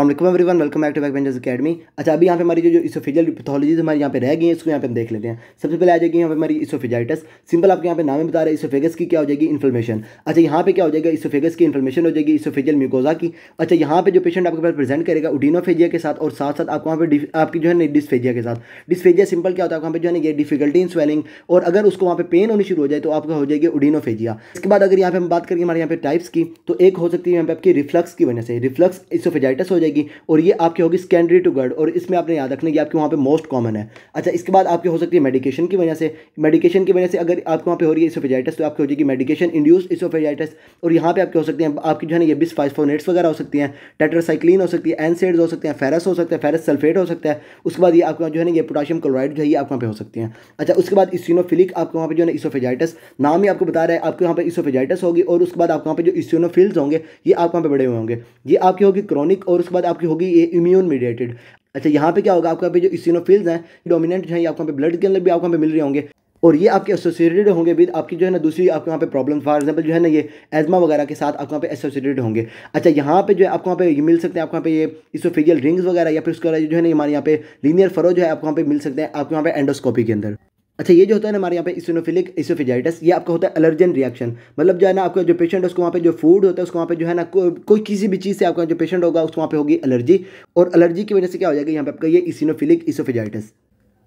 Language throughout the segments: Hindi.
Every everyone welcome back to back Avengers academy अच्छा अभी यहाँ पे हमारी जो जो इसोफिजल पैथोलॉजीज हमारी यहाँ पे रह गई हैं इसको यहाँ पे हम देख लेते हैं सबसे पहले आ जाएगी यहाँ पे हमारी इसोफिजाइटस सिंपल आपके यहाँ पे नाम बता रहे हैं इसोफेगस की क्या हो जाएगी इन्फ्लेमेशन अच्छा यहाँ पे क्या हो जाएगा इसोफेगस की इन्फ्लेमेशन हो जाएगी इसोफिजल म्यूकोजा की अच्छा यहाँ पे जो पेशेंट आपके पास प्रेजेंट करेगा उडीनोफेजिया के साथ और साथ साथ आपको वहाँ पर आपकी जो है ना डिसफेजिया के साथ डिसफेजिया सिंपल क्या होता है वहाँ पर जो है ना ये डिफिकल्टी इन स्वेलिंग और अगर उसको वहाँ पर पेन होनी शुरू हो जाए तो आपका हो जाएगी उडीनोफेजिया इसके बाद अगर यहाँ पर हम बात करेंगे हमारे यहाँ पे टाइप्स की तो एक हो सकती है यहाँ पे आपकी रिफ्लक्स की वजह से रिफ्लक्स इसोफेजाइटस हो जाएगी और ये आपकी होगी सेकेंडरी टू गर्ड और इसमें आपने याद रखना कि आपके वहाँ पर मोस्ट कॉमन है अच्छा इसके बाद आपकी हो सकती है मेडिकेशन की वजह से मेडिकेशन की वजह से अगर आपके वहाँ पर हो रही है इसोफेजाइटस तो आपकी हो जाएगी मेडिकेशन इंड्यूस इसोफेजाइटस और यहाँ पर आपके हो सकते हैं आपकी जो है ना ये बिस फाइफोनेट्स वगैरह हो सकती हैं टेट्रासाइक्लिन हो सकती है एनसेड्स हो सकते हैं फेरस हो सकता है फेरस सल्फेट हो सकता है उसके बाद ये आपका जो है ना ये पोटाशियम क्लोराइड जो है ये आपके वहाँ पर हो सकती हैं अच्छा उसके बाद इसिनोफिलिक आपके वहाँ पर जो है इसोफेजाइटस नाम ही आपको बता रहा है आपके वहाँ पर इसोफेजाइटस होगी और उसके बाद आपके वहाँ पर जो इसिनोफिल्स होंगे ये आपके वहाँ पर बड़े हुए होंगे ये आपकी होगी क्रॉनिक और उसके बाद आपकी होगी ये इम्यून मीडिएटेड अच्छा यहाँ पे क्या होगा आपका पे जो इसिनोफिल्स हैं डोमिनेंट हैं आपको पे ब्लड के अंदर भी आपको पे मिल रहे होंगे और ये आपके एसोसिएटेड होंगे विद आपकी जो है ना दूसरी आपके वहाँ पे प्रॉब्लम फॉर एग्जांपल जो है ना ये एजमा वगैरह के साथ आपके वहाँ पे एसोसिएटेड होंगे अच्छा यहाँ पे जो है आपको वहाँ पे ये मिल सकते हैं आपके वहाँ पे ये इसोफेजियल रिंग्स वगैरह या फिर उसके उसका जो है ना हमारे यहाँ पे लीनियर फरो जो है आपको वहाँ पे मिल सकते हैं आपके वहाँ पे एंडोस्कोपी के अंदर अच्छा ये जो होता है ना हमारे यहाँ पे इसोनोफिलिक इसोफिजाइटस ये आपका होता है एलर्जन रिएक्शन मतलब जो है ना आपका जो पेशेंट है उसको वहाँ पे जो फूड होता है उसको वहाँ पे जो है ना को, कोई किसी भी चीज़ से आपका जो पेशेंट होगा उसको वहाँ पे होगी एलर्जी और एलर्जी की वजह से क्या हो जाएगा यहाँ पे आपका ये इसिनोफिलिक इसोफिजाइटस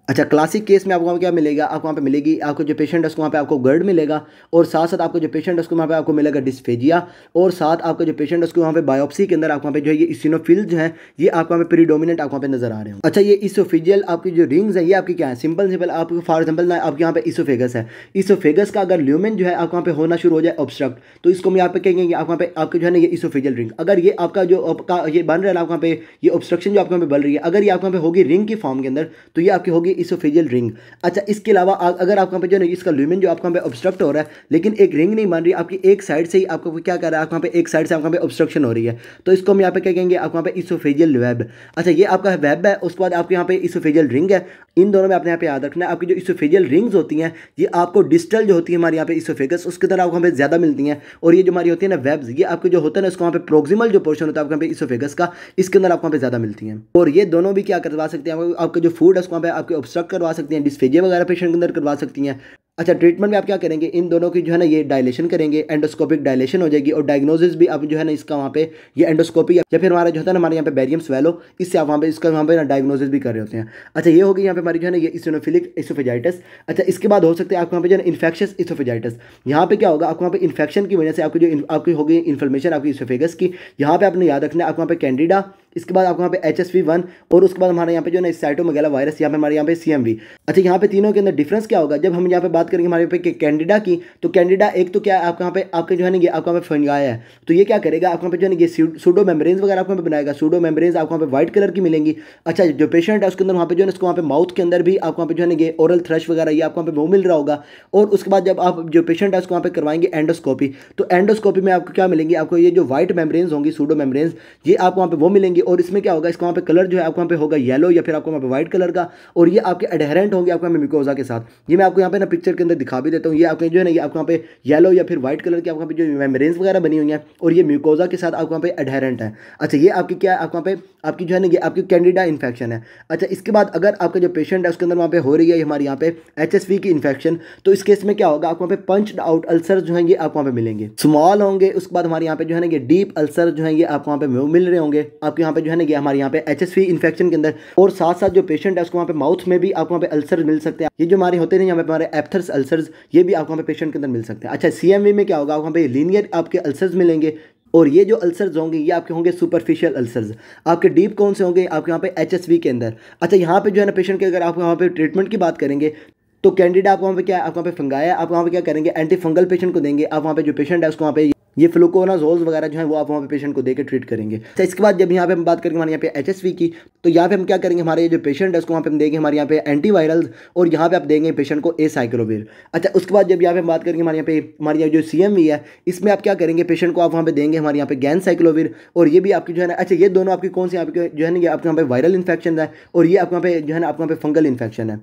अच्छा क्लासिक केस में आपको वहाँ क्या मिलेगा आपको वहाँ पे मिलेगी आपको जो पेशेंट है उसको वहाँ पे आपको गर्ड मिलेगा और साथ साथ आपको जो पेशेंट है उसको वहाँ पे आपको मिलेगा डिस्फेजिया और साथ आपका जो पेशेंट है उसको वहाँ पे बायोप्सी के अंदर आपको वहाँ पे जो है ये इसिनोफिल जो है ये आपको वहाँ पे प्रीडोमिनेंट आपको वहाँ पे नजर आ रहे हो अच्छा ये इसोफिजियल आपकी जो रिंग्स है ये आपकी क्या है सिंपल सिंपल आपको फॉर एग्जाम्पल ना आपके यहाँ पे इसोफेगस है इसोफेगस का अगर ल्यूमेन जो है आपको वहाँ पे होना शुरू हो जाए ऑब्स्ट्रक्ट तो इसको हम यहाँ पे कहेंगे आप वहाँ पे आपके जो है ना ये इसोफिजियल रिंग अगर ये आपका जो ये बन रहा है आपको वहाँ पे ये ऑब्स्ट्रक्शन जो आपके वहाँ पे बन रही है अगर ये आपके वहाँ पे होगी रिंग की फॉर्म के अंदर तो ये आपकी होगी इसोफेजियल रिंग अच्छा इसके अलावा अगर आपका पे जो है इसका ल्यूमिन जो आपका पे ऑब्स्ट्रक्ट हो रहा है लेकिन एक रिंग नहीं मान रही आपकी एक साइड से ही आपको क्या कर रहा है आपका पे एक साइड से आपका पे ऑब्स्ट्रक्शन हो रही है तो इसको हम यहाँ पे क्या कहेंगे आपका पे इसोफेजियल वेब अच्छा ये आपका वेब है उसके बाद आपके यहाँ पे इसोफेजियल रिंग है इन दोनों में आपने यहाँ पे याद रखना है आपकी जो इसोफेजियल रिंग्स होती हैं ये आपको डिस्टल जो होती है हमारे यहाँ पे इसोफेगस उसके तरह आपको हमें ज़्यादा मिलती हैं और ये जो हमारी होती है ना वेब्स ये आपके जो होता है ना उसको वहाँ पे प्रोक्सिमल जो पोर्शन होता है आपके पे इसोफेगस का इसके अंदर आपको वहाँ पे ज़्यादा मिलती हैं और ये दोनों भी क्या करवा सकते हैं आपका जो फूड है उसको वहाँ पे आपके ऑब्स्ट्रक्ट करवा सकती हैं डिस्फेजिया वगैरह पेशेंट के अंदर करवा सकती हैं अच्छा ट्रीटमेंट में आप क्या करेंगे इन दोनों की जो है ना ये डायलेशन करेंगे एंडोस्कोपिक डायलेशन हो जाएगी और डायग्नोसिस भी आप जो है ना इसका वहाँ पे ये एंडोस्कोपी या फिर हमारा जो है ना हमारे यहाँ पे बैरियम स्वेलो इससे आप वहाँ पे इसका वहाँ पे ना डायग्नोसिस भी कर रहे होते हैं अच्छा ये होगी यहाँ पे हमारी जो है ना ये इसोनोफिलिक इसोफेजाइटस अच्छा इसके बाद हो सकते हैं आपको यहाँ पे जो है इन्फेक्शस इसोफेजाइटस यहाँ पे क्या होगा आपको वहाँ पे इन्फेक्शन की वजह से आपकी जो आपकी होगी इन्फॉर्मेशन आपकी इसोफेगस की यहाँ पे आपने याद रखना है आपको वहाँ पे कैंडिडा इसके बाद आपको यहाँ पे एच एस वी वन और उसके बाद हमारे यहाँ पे जो ना साइटोमेगेला वायरस यहाँ पे हमारे यहाँ पे सी एम वी अच्छा यहाँ पे तीनों के अंदर डिफरेंस क्या होगा जब हम यहाँ पे बात करेंगे हमारे यहाँ पे कैंडिडा की तो कैंडिडा एक तो क्या है आपके यहाँ पे आपके जो है ना आपको यहाँ पे फंगाया है तो ये क्या करेगा आपके यहाँ पे जो है ये सूडो मेम्ब्रेन वगैरह आपको यहाँ पे बनाएगा सूडो मेम्ब्रेन आपको यहाँ पे व्हाइट कलर की मिलेंगी अच्छा जो पेशेंट है उसके अंदर वहाँ पे जो है उसको वहाँ पे माउथ के अंदर भी आपको वहाँ पे जो है ना ओरल थ्रश वगैरह ये आपको वहाँ पे वो मिल रहा होगा और उसके बाद जब आप जो पेशेंट है उसको वहाँ पे करवाएंगे एंडोस्कोपी तो एंडोस्कोपी में आपको क्या मिलेंगी आपको ये जो व्हाइट मेम्ब्रेन होंगी सूडो मेम्ब्रेन ये आपको वहाँ पे वो मिलेंगी और इसमें क्या होगा इसका वहाँ पे कलर जो है आपको वहाँ पे होगा येलो या फिर आपको वहाँ पे व्हाइट कलर का और ये आपके एडहेरेंट होंगे आपके यहाँ मिकोजा के साथ ये मैं आपको यहाँ पे ना पिक्चर के अंदर दिखा भी देता हूँ ये आपके जो है ना ये आपके वहाँ पे येलो या फिर व्हाइट कलर की आपके वहाँ पे जो मेमरेंस वगैरह बनी हुई है और ये म्यूकोजा के साथ आपके वहाँ पे एडहेरेंट है अच्छा ये आपके क्या है आपके वहाँ पे आपकी जो है ना ये आपकी कैंडिडा इन्फेक्शन है अच्छा इसके बाद अगर आपका जो पेशेंट है उसके अंदर वहाँ पे हो रही है हमारे यहाँ पे एच की इन्फेक्शन तो इस केस में क्या होगा आपके वहाँ पे पंच आउट अल्सर जो है ये आपको वहाँ पे मिलेंगे स्मॉल होंगे उसके बाद हमारे यहाँ पे जो है ना ये डीप अल्सर जो है ये आपको वहाँ पे मिल रहे होंगे आपके यहाँ पे जो है ना ये हमारे यहाँ पे एच इन्फेक्शन के अंदर और साथ साथ जो पेशेंट है उसको वहाँ पे माउथ में भी आपको वहाँ पे अल्सर मिल सकते हैं ये जो हमारे होते हैं यहाँ पे हमारे एप्थर्स अल्सर्स ये भी आपको वहाँ पे पेशेंट के अंदर मिल सकते हैं अच्छा सी में क्या होगा वहाँ पे लीनियर आपके अल्सर्स मिलेंगे और ये जो अल्सर्स होंगे ये आपके होंगे सुपरफिशियल अल्सर्स आपके डीप कौन से होंगे आपके यहाँ पे एच के अंदर अच्छा यहाँ पे जो है ना पेशेंट के अगर आप वहाँ पे ट्रीटमेंट की बात करेंगे तो कैंडिडेट आप वहाँ पे क्या आप वहाँ पे फंगाया आप वहाँ पे क्या करेंगे एंटी फंगल पेशेंट को देंगे आप वहाँ पे जो पेशेंट है उसको वहाँ पे ये जोल्स वगैरह जो है वो आप वहाँ पे पेशेंट को देकर ट्रीट करेंगे तो इसके बाद जब यहाँ पे हम बात करेंगे हमारे यहाँ पे एच की तो यहाँ पे हम क्या करेंगे हमारे जो पेशेंट है उसको वहाँ पे हम देंगे हमारे यहाँ पे एंटीवायरल और यहाँ पे आप देंगे पेशेंट को ए साइक्लोविर अच्छा उसके बाद जब यहाँ पे हम बात करेंगे हमारे यहाँ पे हमारे यहाँ जो सी है इसमें आप क्या करेंगे पेशेंट को आप वहाँ पे देंगे हमारे यहाँ पे गैन साइक्लोवीर और ये भी आपकी जो है ना अच्छा ये दोनों आपकी कौन सी आपके जो है ना ये आपके यहाँ पे वायरल इन्फेक्शन है और ये आपके यहाँ पे जो है ना आपके यहाँ पे फंगल इन्फेक्शन है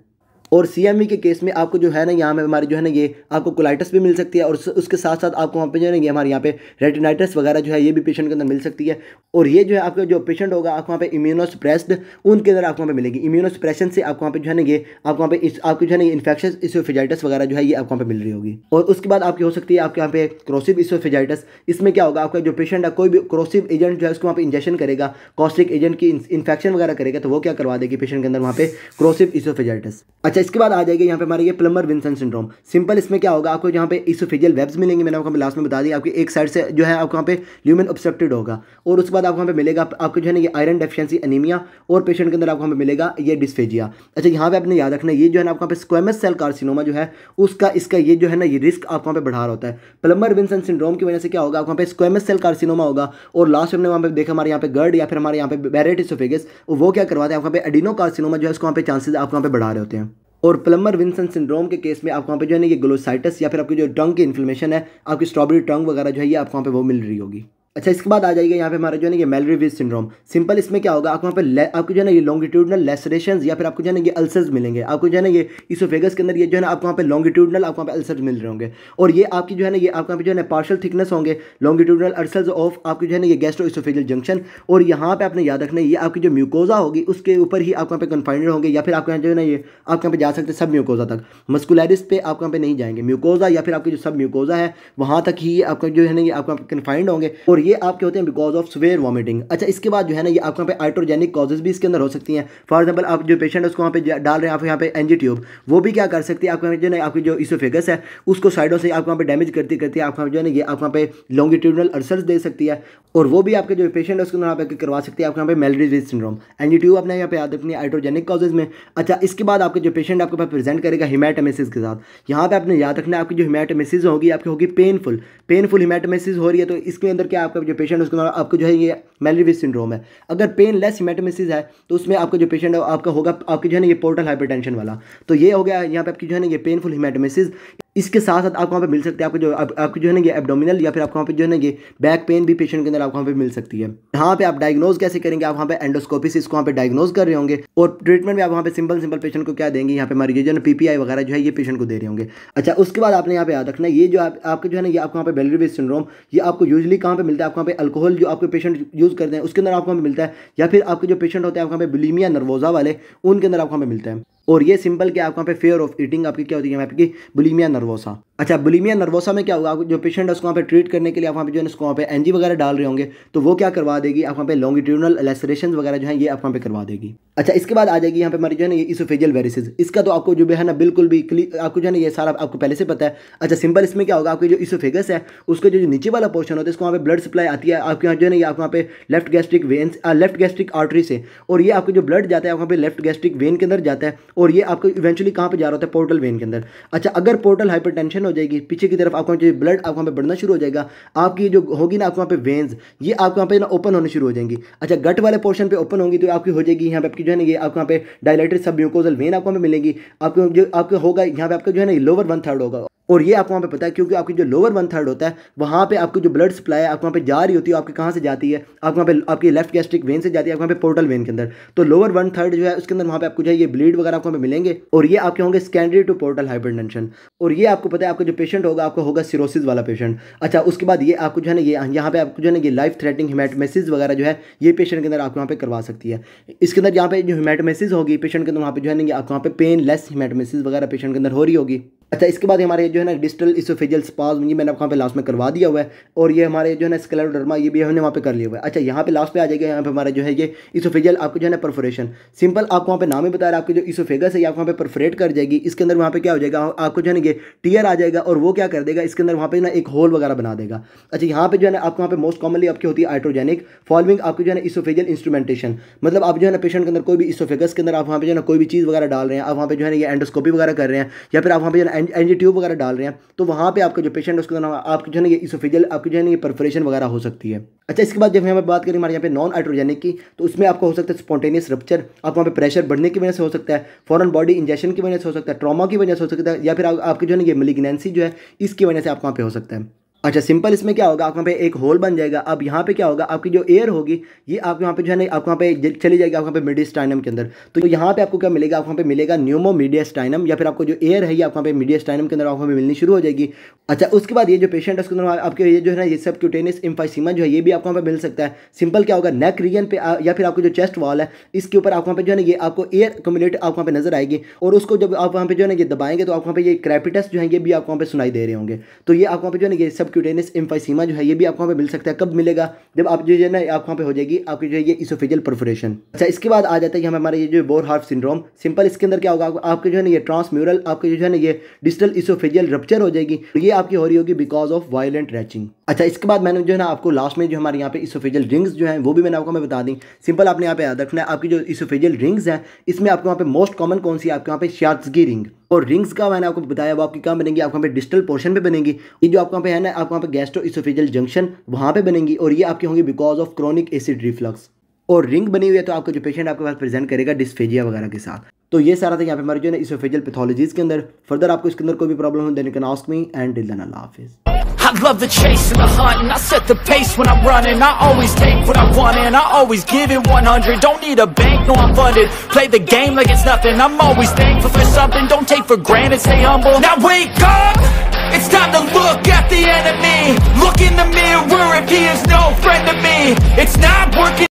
और सी e के केस में आपको जो है ना यहाँ पर हमारी जो है ना ये आपको कोलाइटस भी मिल सकती है और उसके साथ साथ आपको वहाँ पे जो है ना ये हमारे यहाँ पे रेटिनाइटस वगैरह जो है ये भी पेशेंट के अंदर मिल सकती है और ये जो है आपका जो पेशेंट होगा आपको वहाँ पे इम्यूनोसप्रेस्ड उनके अंदर आपको वहाँ पे मिलेगी इम्यूनोसप्रेशन से आपको वहाँ पे जो है ना ये आपको वहाँ पे आपको जो है ना इन्फेक्शन इसोफेजाइटस वगैरह जो है ये आपको वहाँ पे मिल रही होगी और उसके बाद आपकी हो सकती है आपके यहाँ पे क्रोसिव इसोफेजाइटस इसमें क्या होगा आपका जो पेशेंट है कोई भी क्रोसिव एजेंट जो है उसको वहाँ पे इंजेक्शन करेगा कॉस्टिक एजेंट की इन्फेक्शन वगैरह करेगा तो वो क्या करवा देगी पेशेंट के अंदर वहाँ पे क्रोसिव इसोफेजाइटस अच्छा अच्छा इसके बाद आ जाएगी यहाँ पे हमारे ये प्लम्बर विंसन सिंड्रोम सिंपल इसमें क्या होगा आपको यहाँ पे इसोफेजियल वेब्स मिलेंगे मैंने आपको लास्ट में बता दी आपकी एक साइड से जो है आपको यहाँ पे ल्यूमन ऑब्सेप्टेड होगा और उसके बाद आपको यहाँ पे मिलेगा आपको जो है ना ये आयरन डेफिशिएंसी एनीमिया और पेशेंट के अंदर आपको हमें मिलेगा ये डिस्फेजिया अच्छा यहाँ पर आपने याद रखना ये जो है ना आपको पे स्क्वेमस सेल कार्सिनोमा जो है उसका इसका ये जो है ना ये रिस्क आपको वहाँ पर बढ़ा रहा होता है प्लम्बर विंसन सिंड्रोम की वजह से क्या होगा आपको वहाँ पे स्क्वेमस सेल कार्सिनोमा होगा और लास्ट हमने वहाँ पर देखा हमारे यहाँ पे गर्ड या फिर हमारे यहाँ पे बैरेट इसोफेगस वो क्या करवाते हैं आपको पे एडिनो कार्सिनोमा जो है उसको वहाँ पे चांसेस आपको वहाँ पे बढ़ा रहे होते हैं और प्लम्बर विंसन सिंड्रोम के केस में आपको वहाँ पे जो है ना ये ग्लोसाइटस या फिर आपकी जो टंग की इन्फ्लेमेशन है आपकी स्ट्रॉबेरी टंग वगैरह जो है ये आपको वहाँ पे वो मिल रही होगी अच्छा इसके बाद आ जाएगा यहाँ पे हमारा जो है ना ये मेलरीविज सिंड्रोम सिंपल इसमें क्या होगा आपको यहाँ पे आपको जो है ना ये लॉन्गिट्यूडनल लेसरेशन या फिर आपको जो है ना ये अल्सर्स मिलेंगे आपको जो है ना ये इसोफेगस के अंदर ये जो है ना आपको यहाँ पे लॉन्गिट्यूडनल आपको यहाँ पे अल्सर्स मिल रहे होंगे और ये आपकी जो है ना ये आपको यहाँ पे जो है ना पार्शल थिकनेस होंगे लॉन्गिट्यूडनल अल्सर्स ऑफ आपकी जो है ना ये गैस्ट्रो इसोफेगल जंक्शन और यहाँ पर आपने याद रखना ये आपकी जो म्यूकोजा होगी उसके ऊपर ही आपको यहाँ पे कन्फाइंड होंगे या फिर आपके यहाँ जो है ना ये आपके यहाँ पे जा सकते हैं सब म्यूकोजा तक मस्कुलरिस पे आपके यहाँ पे नहीं जाएंगे म्यूकोजा या फिर आपके जो सब म्यूकोजा है वहाँ तक ही आपका जो है ना ये आपके यहाँ कन्फाइंड होंगे और ये आपके होते हैं बिकॉज ऑफ स्वेयर वॉमिटिंग अच्छा इसके बाद जो है ना ये आपके यहाँ पे आइट्रोजेनिक कॉजेज भी इसके अंदर हो सकती हैं फॉर एग्जाम्पल आप जो पेशेंट है उसको वहाँ पे डाल रहे हैं आप यहाँ पे एनजी ट्यूब वो भी क्या कर सकती है आपके जो है आपकी जो इसोफेगस है उसको साइडों से आपके यहाँ पे डैमेज करती करती है आपको जो है ना ये आप यहाँ पे लॉन्गिट्यूडनल अर्सर्स दे सकती है और वो भी आपके जो पेशेंट है उसके अंदर आप करवा सकती है आपके यहाँ पे मेलरीज सिंड्रोम एनजी ट्यूब अपने यहाँ पे याद रखनी आइट्रोजेनिक कॉजेज में अच्छा इसके बाद आपके जो पेशेंट आपके पास प्रेजेंट करेगा हिमाटेमेसिस के साथ यहाँ पर आपने याद रखना है आपकी जो हिमाटेमेसिस होगी आपकी होगी पेनफुल पेनफुल हिमाटेमेसिस हो रही है तो इसके अंदर क्या आपका जो पेशेंट है उसका नाम आपको जो है ये मेलरिविस सिंड्रोम है अगर पेन लेस हिमेटोमिसिस है तो उसमें आपका जो पेशेंट है आपका होगा आपकी जो है ना ये पोर्टल हाइपरटेंशन वाला तो ये हो गया यहाँ पे आपकी जो है ना ये पेनफुल हिमेटोमिसिस इसके साथ साथ आपको वहाँ पे मिल सकते हैं आपको जो आप, आपको जो है ना ये एबडोमिनल या फिर आपको वहाँ पे जो है ना ये बैक पेन भी पेशेंट के अंदर आपको वहाँ पे मिल सकती है यहाँ पे आप डायग्नोज कैसे करेंगे आप वहाँ पे एंडोस्कोपी से इसको वहाँ पे डायग्नोज कर रहे होंगे और ट्रीटमेंट में आप वहाँ पे सिंपल सिंपल पेशेंट को क्या देंगे यहाँ पे हमारे जो है ना पीपीआई वगैरह जो है ये पेशेंट को दे रहे होंगे अच्छा उसके बाद आपने यहाँ पे याद रखना ये जो आपके जो है ना ये आपको वहाँ पे बेलरीवे सिंड्रोम ये आपको यूजली कहाँ पे मिलता है आपको वहाँ पे अल्कोहल जो आपके पेशेंट यूज़ करते हैं उसके अंदर आपको मिलता है या फिर आपके जो पेशेंट होते हैं आपके यहाँ पे बिलीमिया नर्वोजा वाले उनके अंदर आपको हमें मिलता है और ये सिंपल क्या आपके यहाँ पे फेयर ऑफ ईटिंग आपकी क्या होती है आपकी बुलीमिया नर्वोसा अच्छा बुलिमिया नर्वोसा में क्या होगा जो पेशेंट है उसको वहाँ पे ट्रीट करने के लिए आप वहाँ पे जो है उसको वहाँ पे एनजी वगैरह डाल रहे होंगे तो वो क्या करवा देगी आप वहाँ पे लॉन्गिट्यूडनल एलेसरेशन वगैरह जो है ये आप वहाँ पे करवा देगी अच्छा इसके बाद आ जाएगी यहाँ पे हमारी जो है ना ये इसोफेजियल वेरिसिस इसका तो आपको जो है ना बिल्कुल भी क्लियर आपको जो है ना ये सारा आपको पहले से पता है अच्छा सिंपल इसमें क्या होगा आपकी जो इसोफेगस है उसका जो नीचे वाला पोर्शन होता है इसको वहाँ पे ब्लड सप्लाई आती है आपके यहाँ जो है ना ये आप वहाँ पे left gastric vein left gastric artery से और ये आपको जो ब्लड जाता है वहाँ पे लेफ्ट गैस्ट्रिक वेन के अंदर जाता है और ये आपको इवेंचुअली कहाँ पर जा रहा होता है पोर्टल वेन के अंदर अच्छा अगर पोर्टल हाइपर हो जाएगी पीछे की तरफ आपका जो ब्लड आपको वहाँ पर बढ़ना शुरू हो जाएगा आपकी जो होगी ना आपको वहाँ पे वेंस ये आपको वहाँ पे ना ओपन होने शुरू हो जाएंगी अच्छा गट वाले पोर्शन पे ओपन होंगी तो आपकी हो जाएगी यहाँ पे आपकी जो है ना ये आपको वहाँ पे डायलेटेड सब म्यूकोजल वेन आपको वहाँ पे मिलेगी आपको जो आपको होगा यहाँ पे आपका जो है ना लोअर वन थर्ड होगा और ये आपको वहाँ पे पता है क्योंकि आपकी जो लोअर वन थर्ड होता है वहाँ पे आपकी जो ब्लड सप्लाई है आपको वहाँ पे जा रही होती है आपके कहाँ से जाती है आपको वहाँ पे आपकी लेफ्ट गैस्ट्रिक वेन से जाती है आपको वहाँ पे पोर्टल वेन के अंदर तो लोअर वन थर्ड जो है उसके अंदर वहाँ पे आपको जो है ये ब्लीड वगैरह आपको वहाँ मिलेंगे और ये आपके होंगे स्कैंडरी टू पोर्टल हाइपरटेंशन और ये आपको पता है आपका जो पेशेंट होगा आपको होगा सिरोसिस वाला पेशेंट अच्छा उसके बाद ये आपको जो है ना ये यहाँ पे आपको जो है ना ये लाइफ थ्रेटिंग हिमेटमेसिस वगैरह जो है ये पेशेंट के अंदर आपको वहाँ पे करवा सकती है इसके अंदर यहाँ पे जो हिमेटमेसिस होगी पेशेंट के अंदर वहाँ पे जो है ना आपको वहाँ पे पेन लेस हिमेटमेसिस वगैरह पेशेंट के अंदर हो रही होगी अच्छा इसके बाद हमारे जो है ना डिजिटल इसोफेजियल स्पाज ये मैंने वहाँ पे लास्ट में करवा दिया हुआ है और ये हमारे जो है ना स्केलोडर्मा ये भी हमने वहाँ पे कर लिया हुआ है अच्छा यहाँ पे लास्ट पे आ जाएगा यहाँ पे हमारा जो है ये इसोफेजियल आपको जो है ना परफोरेशन सिंपल आपको वहाँ पे नाम ही बता रहा है आपकी जो इसोफेगस है ये आपको वहाँ पे परफोरेट कर जाएगी इसके अंदर वहाँ पे क्या हो जाएगा आपको जो है ना ये टीयर आ जाएगा और वो क्या कर देगा इसके अंदर वहाँ पे ना एक होल वगैरह बना देगा अच्छा यहाँ पे जो है ना आपको वहाँ पे मोस्ट कॉमनली आपकी होती है आइट्रोजेनिक फॉलोइंग आपको जो है ना इसोफेजियल इंस्ट्रूमेंटेशन मतलब आप जो है ना पेशेंट के अंदर कोई भी इसोफेगस के अंदर आप वहाँ पे जो है ना कोई भी चीज़ वगैरह डाल रहे हैं आप वहाँ पे जो है ना ये एंडोस्कोपी वगैरह कर रहे हैं या फिर आप वहाँ पे जो है ट्यूब वगैरह डाल रहे हैं तो वहाँ पे आपका जो पेशेंट है उसके नाम आपकी जो है ना ये इसोफिजल आपकी जो है ना ये परफोरेशन वगैरह हो सकती है अच्छा इसके बाद जब हम बात करें हमारे यहाँ पे नॉन आइट्रोजेनिक की तो उसमें आपको हो सकता है स्पॉन्टेनियस रप्चर आप वहाँ पे प्रेशर बढ़ने की वजह से हो सकता है फॉरन बॉडी इंजेक्शन की वजह से हो सकता है ट्रामा की वजह से हो सकता है या फिर आपकी जो है ना ये मिलीगनेंसी जो है इसकी वजह से आप वहाँ पे हो सकता है अच्छा सिंपल इसमें क्या होगा आपके यहाँ पे एक होल बन जाएगा अब यहाँ पे क्या होगा आपकी जो एयर होगी ये आपके यहाँ पे जो है ना आपके यहाँ पे चली जाएगी आपके यहाँ पे स्टाइनम के अंदर तो यहाँ पे आपको क्या मिलेगा आपके यहाँ पे मिलेगा न्यूमो मीडिया स्टाइनम या फिर आपको जो एयर है ये आपके यहाँ पे स्टाइनम के अंदर आपको मिलनी शुरू हो जाएगी अच्छा उसके बाद ये जो पेशेंट है उसके अंदर आपके ये जो है ना ये सब क्यूटेनिस इम्फाइसीमा जो है ये भी आपको यहाँ पे मिल सकता है सिंपल क्या होगा नेक रीजन पे या फिर आपको जो चेस्ट वॉल है इसके ऊपर आपके यहाँ पे जो है ना ये आपको एयर कम्युलेट आपके यहाँ पे नजर आएगी और उसको जब आप वहाँ पे जो है ना ये दबाएंगे तो आपके यहाँ पे ये क्रैपिटस जो है ये भी आपको वहाँ पे सुनाई दे रहे होंगे तो ये आपके यहाँ पे जो है ना ये सब सबक्यूटेनियस इम्फाइसीमा जो है ये भी आपको वहाँ पे मिल सकता है कब मिलेगा जब आप जो है ना आपको वहाँ पे हो जाएगी आपकी जो है ये इसोफेजल परफोरेशन अच्छा इसके बाद आ जाता है कि हम हमारे ये जो बोर हार्फ सिंड्रोम सिंपल इसके अंदर क्या होगा आपके जो है ना ये ट्रांसम्यूरल आपके जो है ना ये डिजिटल इसोफेजियल रप्चर हो जाएगी तो ये आपकी हो रही होगी बिकॉज ऑफ वायलेंट रैचिंग अच्छा इसके बाद मैंने जो है ना आपको लास्ट में जो हमारे यहाँ पे इसोफेजल रिंग्स जो है वो भी मैंने आपको मैं बता दी सिंपल आपने यहाँ पे याद रखना है आपकी जो इसोफेजल रिंग्स हैं इसमें आपके यहाँ पे मोस्ट कॉमन कौन सी आपके यहाँ पे शार्ट्सगी रिंग और रिंग्स का मैंने आपको बताया वो आपकी कहाँ बनेंगी आपके यहाँ पे डिस्टल पोर्शन पे बनेंगी ये जो आपके यहाँ पे है ना आपके यहाँ पे गैस्ट्रो इसोफिजल जंक्शन वहाँ पे बनेंगी और ये आपकी होंगी because of chronic acid reflux और रिंग बनी हुई है तो आपका जो पेशेंट आपके पास प्रेजेंट करेगा डिस्फेजिया वगैरह के साथ तो ये सारा था यहाँ पे हमारे जो है इसोफेजियल पैथोलॉजीज के अंदर फर्दर आपको इसके अंदर कोई भी प्रॉब्लम हो then can ask me and till then अल्लाह हाफिज़ I love the chase and the hunt and I set the pace when I'm running I always take what I want and I always give it 100 Don't need a bank, no I'm funded Play the game like it's nothing I'm always thankful for something Don't take for granted, stay humble Now wake up! It's time to look at the enemy Look in the mirror if he is no friend to me It's not working